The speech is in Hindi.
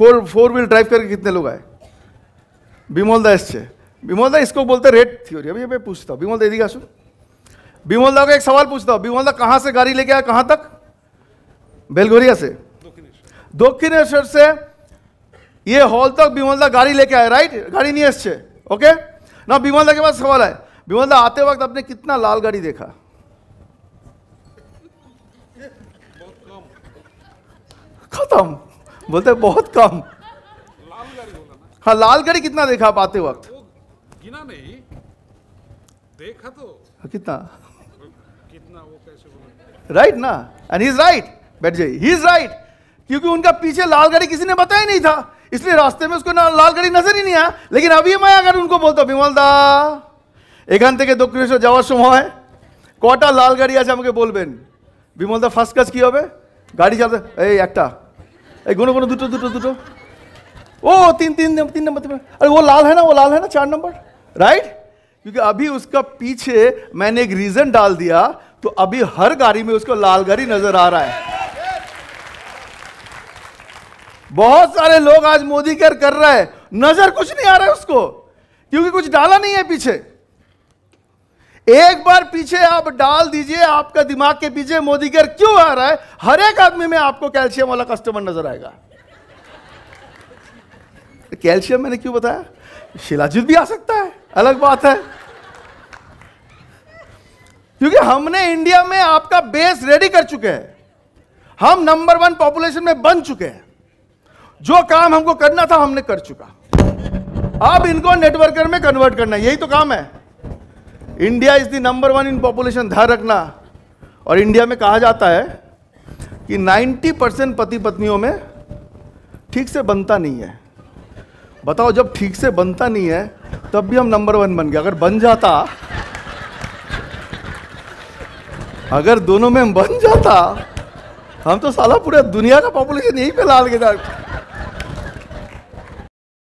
फोर फोर व्हील ड्राइव करके कितने लोग आए बिमोल दास से बिमोल दास इसको बोलते रेट थ्योरी अभी मैं पूछता हूँ बिमोल दा यदि सुन बिमोल दा का एक सवाल पूछता हूँ बिमोल दा कहाँ से गाड़ी लेके आया कहाँ तक बेलगोरिया से दक्षिणेश्वर से ये हॉल तक बिमोल दा गाड़ी लेके आए राइट गाड़ी नहीं अच्छे ओके ना बिमोल दा के पास सवाल है बिमोल दा आते वक्त आपने कितना लाल गाड़ी देखा खत्म बोलते बहुत कम हाँ लाल गाड़ी कितना देखा पाते वक्त गिना नहीं देखा तो हाँ, कितना कितना वो कैसे राइट ना एंड इज राइट बैठ जाइए ही इज राइट क्योंकि उनका पीछे लाल गाड़ी किसी ने बताया नहीं था इसलिए रास्ते में उसको ना लाल गाड़ी नजर ही नहीं आया लेकिन अभी मैं अगर उनको बोलता বিমল दा এখান के दो किलोमीटर जावा समय লাল গাড়ি আছে आज বলবেন বিমল দা ফার্স্ট কাজ কি হবে গাড়ি চালাতে এই একটা ए गुनो गुनो दुटो दुटो दुटो ओ तीन तीन तीन नंबर अरे वो लाल है ना वो लाल है ना चार नंबर राइट क्योंकि अभी उसका पीछे मैंने एक रीजन डाल दिया तो अभी हर गाड़ी में उसको लाल गाड़ी नजर आ रहा है बहुत सारे लोग आज मोदी केयर कर रहे हैं नजर कुछ नहीं आ रहा है उसको क्योंकि कुछ डाला नहीं है पीछे एक बार पीछे आप डाल दीजिए आपका दिमाग के पीछे मोदी कर क्यों आ रहा है हर एक आदमी में आपको कैल्शियम वाला कस्टमर नजर आएगा कैल्शियम मैंने क्यों बताया शिलाजीत भी आ सकता है अलग बात है क्योंकि हमने इंडिया में आपका बेस रेडी कर चुके हैं हम नंबर वन पॉपुलेशन में बन चुके हैं जो काम हमको करना था हमने कर चुका अब इनको नेटवर्कर में कन्वर्ट करना यही तो काम है India is the number one in population ध्यान रखना और इंडिया में कहा जाता है कि 90 परसेंट पति पत्नियों में ठीक से बनता नहीं है बताओ जब ठीक से बनता नहीं है तब भी हम नंबर वन बन गए अगर बन जाता अगर दोनों में बन जाता हम तो साला पूरा दुनिया का पॉपुलेशन यही पे लाल के